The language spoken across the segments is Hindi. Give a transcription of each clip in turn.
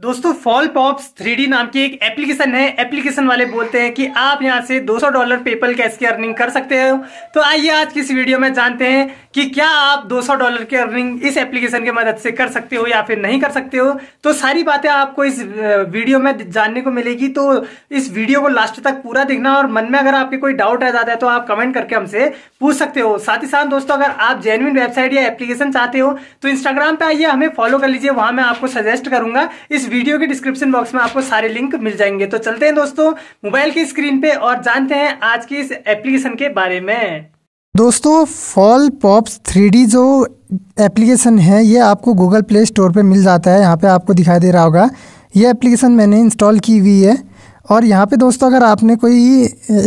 दोस्तों फॉल पॉप्स थ्री नाम की एक एप्लीकेशन है एप्लीकेशन वाले बोलते हैं कि आप यहां से 200 डॉलर पेपल कैश की अर्निंग कर सकते हो तो आइए आज की इस वीडियो में जानते हैं कि क्या आप 200 डॉलर की अर्निंग इस एप्लीकेशन की मदद से कर सकते हो या फिर नहीं कर सकते हो तो सारी बातें आपको इस वीडियो में जानने को मिलेगी तो इस वीडियो को लास्ट तक पूरा देखना और मन में अगर आपके कोई डाउट आ जाता है तो आप कमेंट करके हमसे पूछ सकते हो साथ ही साथ दोस्तों अगर आप जेनविन वेबसाइट या एप्लीकेशन चाहते हो तो इंस्टाग्राम पे आइए हमें फॉलो कर लीजिए वहां मैं आपको सजेस्ट करूंगा इस वीडियो के डिस्क्रिप्शन बॉक्स में आपको सारे लिंक मिल जाएंगे तो चलते हैं दोस्तों मोबाइल की स्क्रीन पे और जानते हैं आज की इस एप्लीकेशन के बारे में दोस्तों फॉल पॉप्स थ्री जो एप्लीकेशन है ये आपको गूगल प्ले स्टोर पे मिल जाता है यहाँ पे आपको दिखाई दे रहा होगा ये एप्लीकेशन मैंने इंस्टॉल की हुई है और यहाँ पे दोस्तों अगर आपने कोई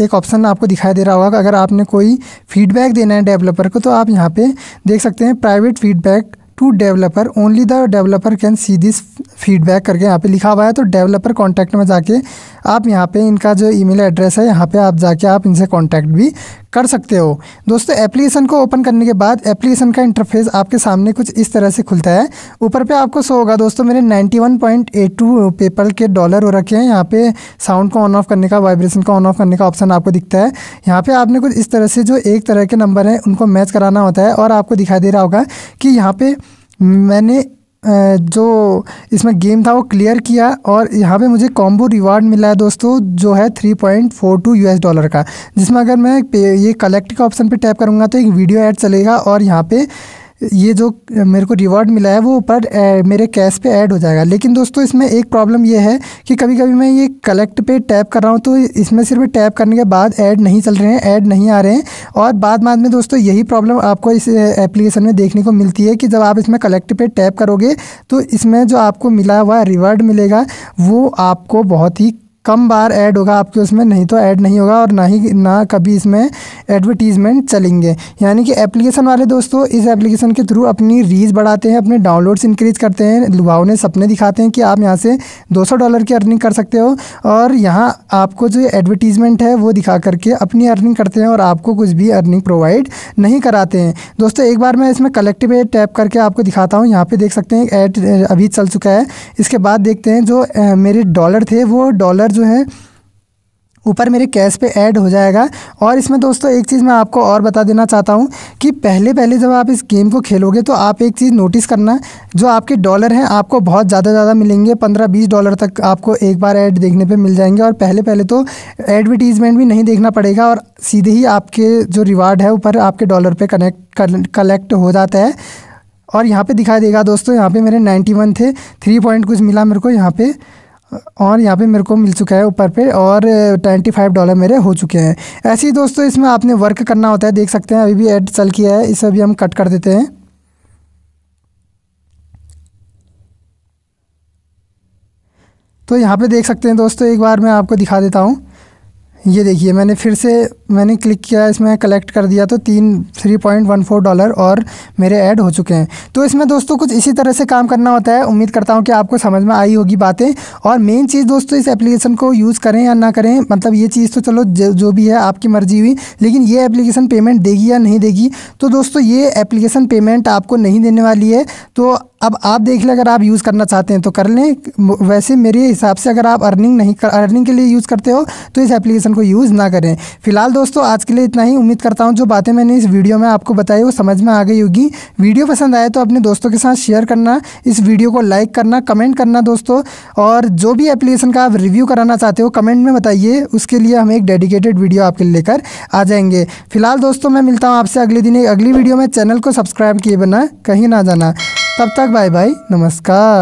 एक ऑप्शन आपको दिखाई दे रहा होगा अगर आपने कोई फीडबैक देना है डेवलपर को तो आप यहाँ पे देख सकते हैं private feedback to developer only the developer can see this feedback करके यहाँ पे लिखा हुआ है तो डेवलपर कॉन्टैक्ट में जाके आप यहाँ पे इनका जो ईमेल एड्रेस है यहाँ पे आप जाके आप इनसे कॉन्टैक्ट भी कर सकते हो दोस्तों एप्लीकेशन को ओपन करने के बाद एप्लीकेशन का इंटरफेस आपके सामने कुछ इस तरह से खुलता है ऊपर पे आपको शो होगा दोस्तों मेरे 91.82 पेपर के डॉलर हो रखे हैं यहाँ पे साउंड को ऑन ऑफ करने का वाइब्रेशन को ऑन ऑफ करने का ऑप्शन आपको दिखता है यहाँ पे आपने कुछ इस तरह से जो एक तरह के नंबर हैं उनको मैच कराना होता है और आपको दिखाई दे रहा होगा कि यहाँ पर मैंने जो इसमें गेम था वो क्लियर किया और यहाँ पे मुझे कॉम्बो रिवार्ड मिला है दोस्तों जो है 3.42 यूएस डॉलर का जिसमें अगर मैं ये कलेक्ट का ऑप्शन पे टैप करूँगा तो एक वीडियो ऐड चलेगा और यहाँ पे ये जो मेरे को रिवॉर्ड मिला है वो ऊपर मेरे कैश पे ऐड हो जाएगा लेकिन दोस्तों इसमें एक प्रॉब्लम ये है कि कभी कभी मैं ये कलेक्ट पे टैप कर रहा हूँ तो इसमें सिर्फ टैप करने के बाद ऐड नहीं चल रहे हैं ऐड नहीं आ रहे हैं और बाद बाद में दोस्तों यही प्रॉब्लम आपको इस एप्लीकेशन में देखने को मिलती है कि जब आप इसमें कलेक्ट पे टैप करोगे तो इसमें जो आपको मिला हुआ रिवॉर्ड मिलेगा वो आपको बहुत ही कम बार ऐड होगा आपके उसमें नहीं तो ऐड नहीं होगा और ना ही ना कभी इसमें एडवर्टीज़मेंट चलेंगे यानी कि एप्लीकेशन वाले दोस्तों इस एप्लीकेशन के थ्रू अपनी रीज बढ़ाते हैं अपने डाउनलोड्स इंक्रीज करते हैं लुभाव ने सपने दिखाते हैं कि आप यहाँ से 200 डॉलर की अर्निंग कर सकते हो और यहाँ आपको जो एडवर्टीज़मेंट है वो दिखा करके अपनी अर्निंग करते हैं और आपको कुछ भी अर्निंग प्रोवाइड नहीं कराते हैं दोस्तों एक बार मैं इसमें कलेक्टिव एड टैप करके आपको दिखाता हूँ यहाँ पर देख सकते हैं ऐड अभी चल चुका है इसके बाद देखते हैं जो मेरे डॉलर थे वो डॉलर नंबर जो है ऊपर मेरे कैश पे ऐड हो जाएगा और इसमें दोस्तों एक चीज़ मैं आपको और बता देना चाहता हूँ कि पहले पहले जब आप इस गेम को खेलोगे तो आप एक चीज़ नोटिस करना जो आपके डॉलर हैं आपको बहुत ज़्यादा ज़्यादा मिलेंगे पंद्रह बीस डॉलर तक आपको एक बार ऐड देखने पे मिल जाएंगे और पहले पहले तो एडवर्टीज़मेंट भी नहीं देखना पड़ेगा और सीधे ही आपके जो रिवार्ड है ऊपर आपके डॉलर पर कनेक्ट कलेक्ट हो जाता है और यहाँ पर दिखाई देगा दोस्तों यहाँ पर मेरे नाइन्टी थे थ्री पॉइंट कुछ मिला मेरे को यहाँ पर और यहाँ पे मेरे को मिल चुका है ऊपर पे और ट्वेंटी फाइव डॉलर मेरे हो चुके हैं ऐसे ही दोस्तों इसमें आपने वर्क करना होता है देख सकते हैं अभी भी ऐड चल किया है इसे अभी हम कट कर देते हैं तो यहाँ पे देख सकते हैं दोस्तों एक बार मैं आपको दिखा देता हूँ ये देखिए मैंने फिर से मैंने क्लिक किया इसमें कलेक्ट कर दिया तो तीन three point one four dollar और मेरे ऐड हो चुके हैं तो इसमें दोस्तों कुछ इसी तरह से काम करना होता है उम्मीद करता हूँ कि आपको समझ में आई होगी बातें और मेन चीज़ दोस्तों इस एप्लीकेशन को यूज़ करें या ना करें मतलब ये चीज़ तो चलो जो भी है आपकी मर्जी हुई लेकिन ये एप्लीकेशन पेमेंट देगी या नहीं देगी तो दोस्तों ये एप्लीकेशन पेमेंट आपको नहीं देने वाली है तो अब आप देख लें अगर आप यूज़ करना चाहते हैं तो कर लें वैसे मेरे हिसाब से अगर आप अर्निंग नहीं कर अर्निंग के लिए यूज़ करते हो तो इस एप्लीकेशन को यूज़ ना करें फिलहाल दोस्तों आज के लिए इतना ही उम्मीद करता हूँ जो बातें मैंने इस वीडियो में आपको बताई वो समझ में आ गई होगी वीडियो पसंद आए तो अपने दोस्तों के साथ शेयर करना इस वीडियो को लाइक करना कमेंट करना दोस्तों और जो भी एप्लीकेशन का आप रिव्यू कराना चाहते हो कमेंट में बताइए उसके लिए हम एक डेडिकेटेड वीडियो आपके लिए लेकर आ जाएंगे फिलहाल दोस्तों मैं मिलता हूँ आपसे अगले दिन एक अगली वीडियो में चैनल को सब्सक्राइब किए बिना कहीं ना जाना तब तक बाय बाय नमस्कार